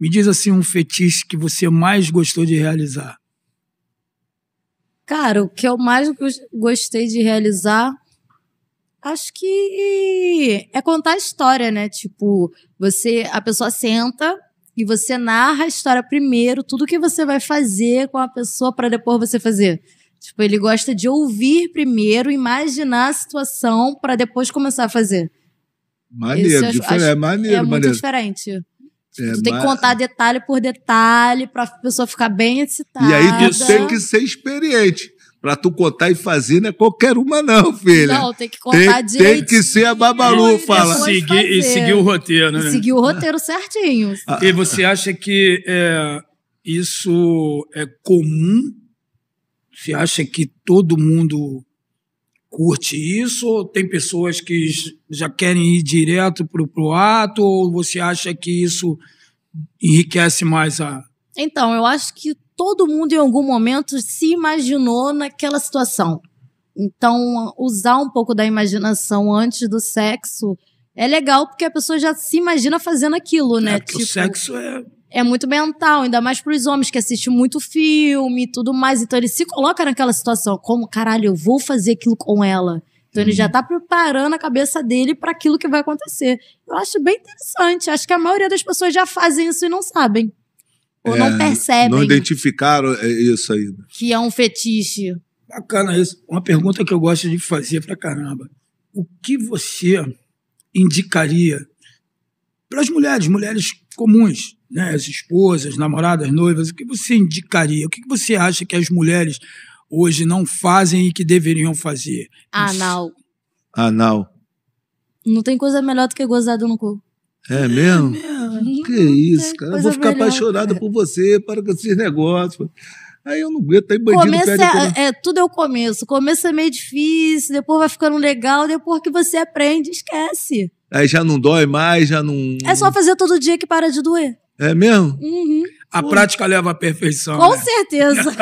Me diz assim um fetiche que você mais gostou de realizar. Cara, o que eu mais gostei de realizar, acho que é contar a história, né? Tipo, você, a pessoa senta e você narra a história primeiro, tudo que você vai fazer com a pessoa para depois você fazer. Tipo, ele gosta de ouvir primeiro, imaginar a situação para depois começar a fazer. Maneiro, acho, é maneiro, é maneiro. muito diferente. É, tu tem que contar detalhe por detalhe para a pessoa ficar bem excitada. E aí tu tem que ser experiente. Pra tu contar e fazer não é qualquer uma, não, filha. Não, tem que contar tem, Tem que ser a Babalu, fala. Seguir, e seguir o roteiro, né? E seguir o roteiro certinho. Ah. E você acha que é, isso é comum? Você acha que todo mundo curte isso? Ou tem pessoas que já querem ir direto para o ato? Ou você acha que isso enriquece mais a. Então, eu acho que todo mundo em algum momento se imaginou naquela situação. Então, usar um pouco da imaginação antes do sexo é legal porque a pessoa já se imagina fazendo aquilo, é, né? É, tipo, o sexo é. É muito mental, ainda mais para os homens que assistem muito filme e tudo mais. Então ele se coloca naquela situação, como caralho, eu vou fazer aquilo com ela. Então ele já uhum. tá preparando a cabeça dele para aquilo que vai acontecer. Eu acho bem interessante. Acho que a maioria das pessoas já fazem isso e não sabem. Ou é, não percebem. Não identificaram é, isso ainda. Que é um fetiche. Bacana isso. Uma pergunta que eu gosto de fazer pra caramba. O que você indicaria para as mulheres, mulheres comuns, né, as esposas, namoradas, noivas, o que você indicaria? O que você acha que as mulheres hoje não fazem e que deveriam fazer? Anal. Anal. Não tem coisa melhor do que gozar no cu. É mesmo? É mesmo. Que isso, cara. Eu vou ficar melhor, apaixonado por você, para com esses negócios. Aí eu não aguento, aí bandido começo pede é, é, é, Tudo é o começo. Começo é meio difícil, depois vai ficando legal, depois que você aprende, esquece. Aí já não dói mais, já não... É só fazer todo dia que para de doer. É mesmo? Uhum. A Pô. prática leva à perfeição. Com né? certeza.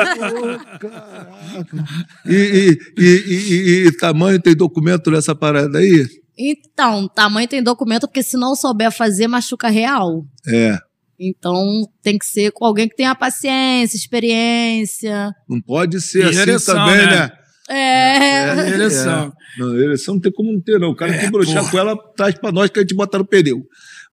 oh, e, e, e, e, tamanho tem documento nessa parada aí? Então, tamanho tem documento, porque se não souber fazer, machuca real. É. Então tem que ser com alguém que tenha paciência, experiência. Não pode ser e assim ereção, também, né? né? É. é ereção. É. Não, ereção não tem como não ter, não. O cara é, que broxar com ela traz pra nós que a gente bota no pneu.